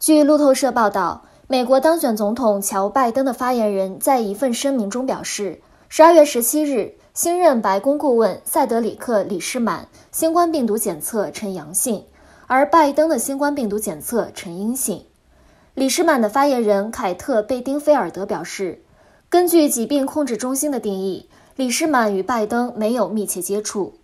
据路透社报道，美国当选总统乔·拜登的发言人，在一份声明中表示，十二月十七日，新任白宫顾问塞德里克·李士满新冠病毒检测呈阳性，而拜登的新冠病毒检测呈阴性。李士满的发言人凯特·贝丁菲尔德表示，根据疾病控制中心的定义，李士满与拜登没有密切接触。